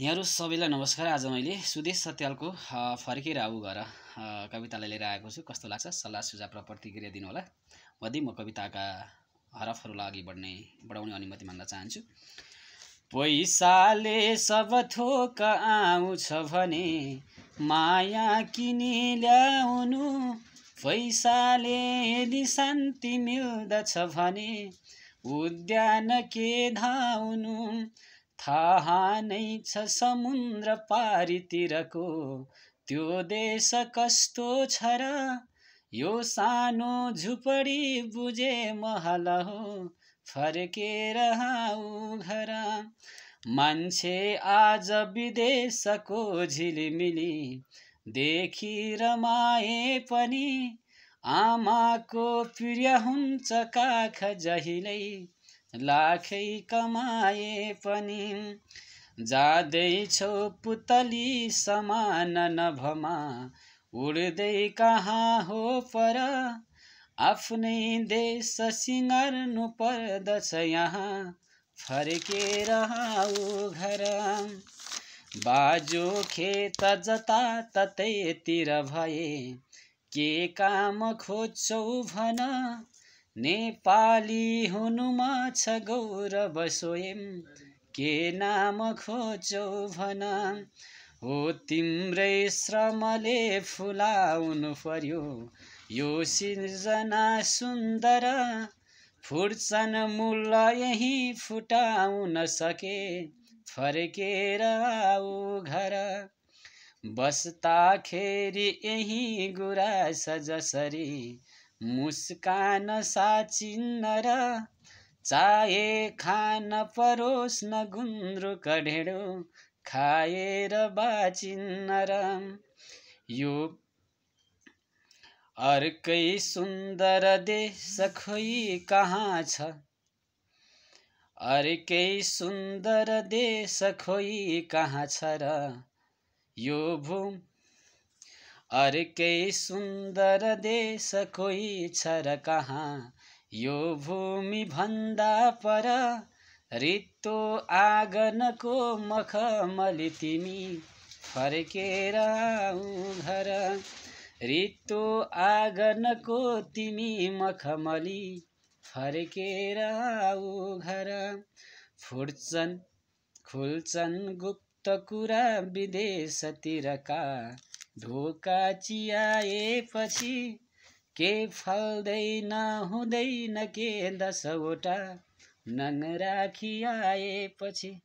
यहाँहरू सबैलाई नमस्कार आज मैले सुदेश सत्यालको फर्केर आऊ घर कवितालाई लिएर आएको छु कस्तो लाग्छ सल्लाह सुझाव र प्रतिक्रिया दिनुहोला होला म कविताका हरफहरूलाई अघि बढ्ने बढाउने अनुमति मान्न चाहन्छु पैसाले सब थोक आउँछ भने माया किनि ल्याउनु पैसाले यदि शान्ति मिल्दछ भने उद्यान के धाउनु थाहा नै छ समुद्र पारितिरको त्यो देश कस्तो छ र यो सानो झुपडी बुझे महल हो फर्केर घर मान्छे आज विदेशको झिलिमिली देखि रमाए पनि आमाको प्रिय हुन्छ काख जहिल्यै लाखै कमाए पनि जाँदैछौ पुतली समान नभमा उड्दै कहाँ हो पर आफ्नै देश सिँगार्नु पर्दछ यहाँ फर्केर आऊ घर बाजो खेत जताततैतिर भए के काम खोज्छौ भन नेपाली हुनुमा छ गौरव स्वयं के नाम खोज्छौ भन हो तिम्रै श्रमले फुलाउनु पर्यो यो सिर्जना सुन्दर फुर्सन मूल यहीँ फुटाउन सके फर्केर बस्दाखेरि यही गुराँस जसरी मुस्कान साचिन्न र चाहे खान परोस् न गुन्द्रुक ढेँडो खाएर बाँचिन्न र यो अर्कै सुन्दर देश खोइ कहाँ छ अर्कै सुन्दर देश खोइ कहाँ छ र यो भूम अर्कै सुन्दर देश कोही छ र कहाँ यो भूमि भन्दा पर रित्तो आँगनको मखमली तिमी फर्केर आऊ घर रित्तो आँगनको तिमी मखमली फर्केर आऊ घर फुट्छन् खुल्छन् गुप्त त कुरा विदेशतिरका धोका चियाएपछि के फल्दैन हुँदैन के दसवटा नङ राखिआएपछि